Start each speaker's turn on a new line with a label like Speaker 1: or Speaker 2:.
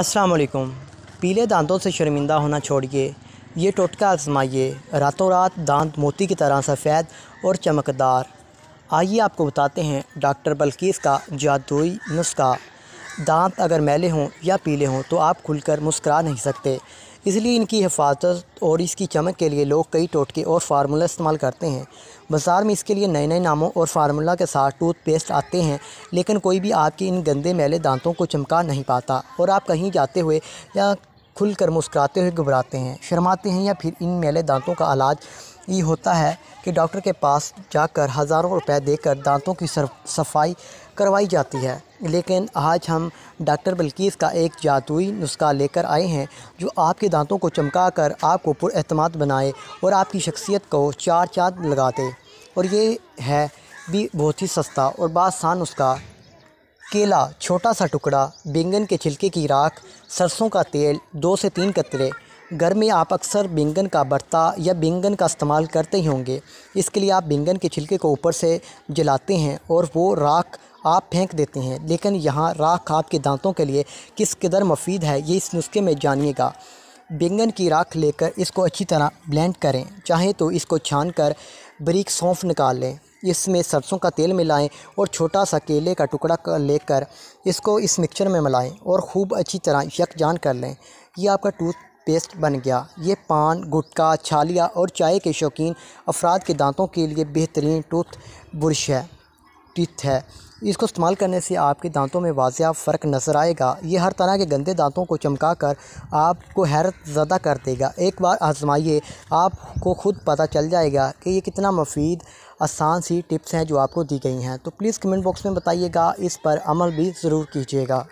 Speaker 1: अस्सलाम वालेकुम पीले दांतों से शर्मिंदा होना छोड़िए ये टोटका आजमाइए रातों रात दांत मोती की तरह सफ़ेद और चमकदार आइए आपको बताते हैं डॉक्टर बल्कीस का जादुई नुस्खा दांत अगर मैले हों या पीले हों तो आप खुलकर मुस्करा नहीं सकते इसलिए इनकी हिफाजत और इसकी चमक के लिए लोग कई टोटके और फार्मूला इस्तेमाल करते हैं बाज़ार में इसके लिए नए नए नामों और फार्मूला के साथ टूथपेस्ट आते हैं लेकिन कोई भी आपके इन गंदे मैले दांतों को चमका नहीं पाता और आप कहीं जाते हुए या खुल कर मुस्कुराते हुए घबराते हैं शर्माते हैं या फिर इन मैले दांतों का इलाज ही होता है कि डॉक्टर के पास जाकर हज़ारों रुपए देकर दांतों की सफाई करवाई जाती है लेकिन आज हम डॉक्टर बल्कीस का एक जादुई नुस्खा लेकर आए हैं जो आपके दांतों को चमका कर आपको पुरमाद बनाए और आपकी शख्सियत को चार चाँद लगा दे और ये है भी बहुत ही सस्ता और बासान नुस्खा केला छोटा सा टुकड़ा बैंगन के छिलके की राख सरसों का तेल दो से तीन कतरे घर में आप अक्सर बैंगन का बर्ता या बैंगन का इस्तेमाल करते ही होंगे इसके लिए आप बैंगन के छिलके को ऊपर से जलाते हैं और वो राख आप फेंक देते हैं लेकिन यहाँ राख आपके दांतों के लिए किस कदर मुफीद है ये इस नुस्खे में जानिएगा बैंगन की राख लेकर इसको अच्छी तरह ब्लेंड करें चाहे तो इसको छान कर बरीक सौंफ निकाल लें इसमें सरसों का तेल मिलाएं और छोटा सा केले का टुकड़ा लेकर इसको इस मिक्सचर में मिलाएं और खूब अच्छी तरह यकजान कर लें यह आपका टूथ पेस्ट बन गया ये पान गुटका छालिया और चाय के शौकीन अफराद के दांतों के लिए बेहतरीन टूथ ब्रश है टिथ है इसको इस्तेमाल करने से आपके दांतों में वाजिया फ़र्क नज़र आएगा ये हर तरह के गंदे दांतों को चमका कर आपको हैरत ज़्यादा कर देगा एक बार आजमाइए आपको खुद पता चल जाएगा कि ये कितना मफीद आसान सी टिप्स हैं जो आपको दी गई हैं तो प्लीज़ कमेंट बॉक्स में बताइएगा इस पर अमल भी ज़रूर कीजिएगा